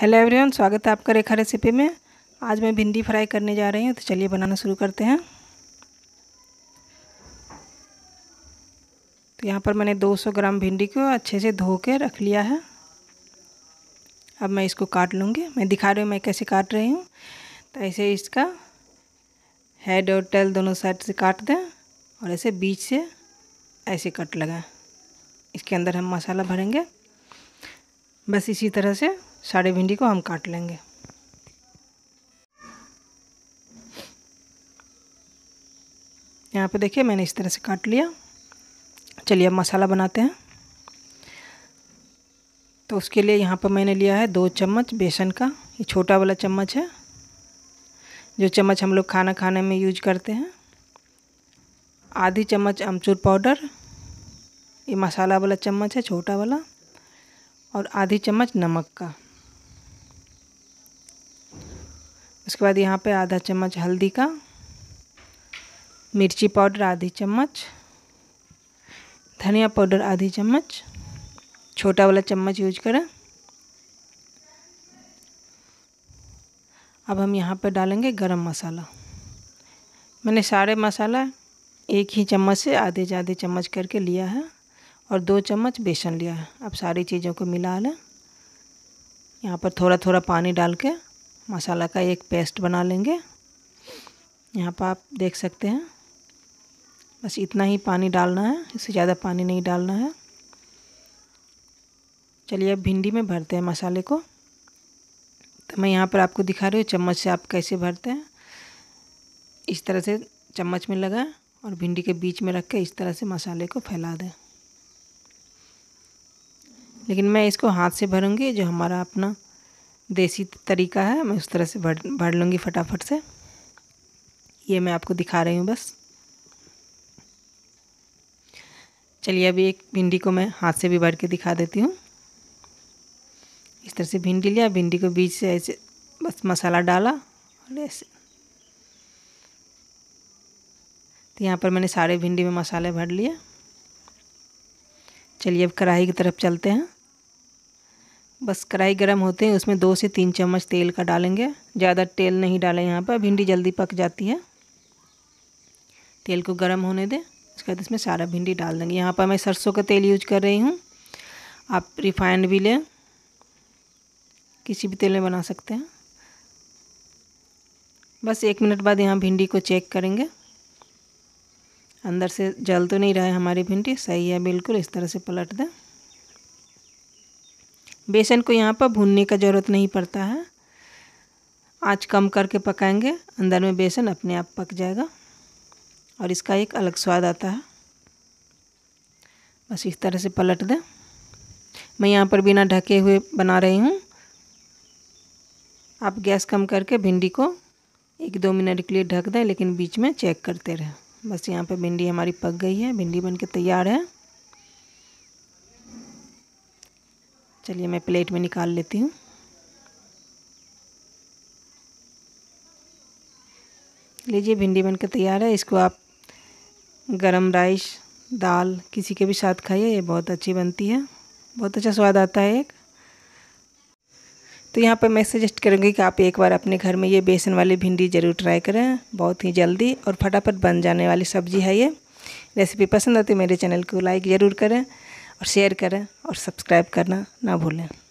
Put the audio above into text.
hello everyone स्वागत है आपका रेखा रेसिपी में आज मैं भिंडी फ्राई करने जा रही हूँ तो चलिए बनाना शुरू करते हैं तो यहाँ पर मैंने 200 ग्राम भिंडी को अच्छे से धो के रख लिया है अब मैं इसको काट लूँगी मैं दिखा रही हूँ मैं कैसे काट रही हूँ तो ऐसे इसका हेड और टेल दोनों साइड से काट दें और ऐसे बीच से ऐसे कट लगाएं इसके अंदर हम मसाला भरेंगे बस इसी तरह से सारे भिंडी को हम काट लेंगे यहाँ पे देखिए मैंने इस तरह से काट लिया चलिए अब मसाला बनाते हैं तो उसके लिए यहाँ पर मैंने लिया है दो चम्मच बेसन का ये छोटा वाला चम्मच है जो चम्मच हम लोग खाना खाने में यूज करते हैं आधी चम्मच अमचूर पाउडर ये मसाला वाला चम्मच है छोटा वाला और आधी चम्मच नमक का उसके बाद यहाँ पे आधा चम्मच हल्दी का मिर्ची पाउडर आधी चम्मच धनिया पाउडर आधी चम्मच छोटा वाला चम्मच यूज करें अब हम यहाँ पर डालेंगे गरम मसाला मैंने सारे मसाला एक ही चम्मच से आधे से आधे चम्मच करके लिया है और दो चम्मच बेसन लिया है अब सारी चीज़ों को मिला लें यहाँ पर थोड़ा थोड़ा पानी डाल के मसाला का एक पेस्ट बना लेंगे यहाँ पर आप देख सकते हैं बस इतना ही पानी डालना है इससे ज़्यादा पानी नहीं डालना है चलिए अब भिंडी में भरते हैं मसाले को तो मैं यहाँ पर आपको दिखा रही हूँ चम्मच से आप कैसे भरते हैं इस तरह से चम्मच में लगाएं और भिंडी के बीच में रख के इस तरह से मसाले को फैला दें लेकिन मैं इसको हाथ से भरूँगी जो हमारा अपना देसी तरीका है मैं उस तरह से भर भर लूँगी फटाफट से ये मैं आपको दिखा रही हूँ बस चलिए अभी एक भिंडी को मैं हाथ से भी भर के दिखा देती हूँ इस तरह से भिंडी लिया भिंडी को बीच से ऐसे बस मसाला डाला और ऐसे तो यहाँ पर मैंने सारे भिंडी में मसाले भर लिए चलिए अब कढ़ाई की तरफ चलते हैं बस कढ़ाई गर्म होते हैं उसमें दो से तीन चम्मच तेल का डालेंगे ज़्यादा तेल नहीं डालें यहाँ पर भिंडी जल्दी पक जाती है तेल को गर्म होने दें उसके बाद इसमें सारा भिंडी डाल देंगे यहाँ पर मैं सरसों का तेल यूज कर रही हूँ आप रिफाइंड भी लें किसी भी तेल में बना सकते हैं बस एक मिनट बाद यहाँ भिंडी को चेक करेंगे अंदर से जल तो नहीं रहा है हमारी भिंडी सही है बिल्कुल इस तरह से पलट दें बेसन को यहाँ पर भूनने का ज़रूरत नहीं पड़ता है आँच कम करके पकाएंगे अंदर में बेसन अपने आप पक जाएगा और इसका एक अलग स्वाद आता है बस इस तरह से पलट दें मैं यहाँ पर बिना ढके हुए बना रही हूँ आप गैस कम करके भिंडी को एक दो मिनट के लिए ढक दें लेकिन बीच में चेक करते रहें बस यहाँ पर भिंडी हमारी पक गई है भिंडी बन के तैयार है चलिए मैं प्लेट में निकाल लेती हूँ लीजिए भिंडी बनकर तैयार है इसको आप गरम राइस दाल किसी के भी साथ खाइए ये बहुत अच्छी बनती है बहुत अच्छा स्वाद आता है एक तो यहाँ पर मैं सजेस्ट करूँगी कि आप एक बार अपने घर में ये बेसन वाली भिंडी ज़रूर ट्राई करें बहुत ही जल्दी और फटाफट बन जाने वाली सब्जी है ये रेसिपी पसंद आती है मेरे चैनल को लाइक ज़रूर करें और शेयर करें और सब्सक्राइब करना ना भूलें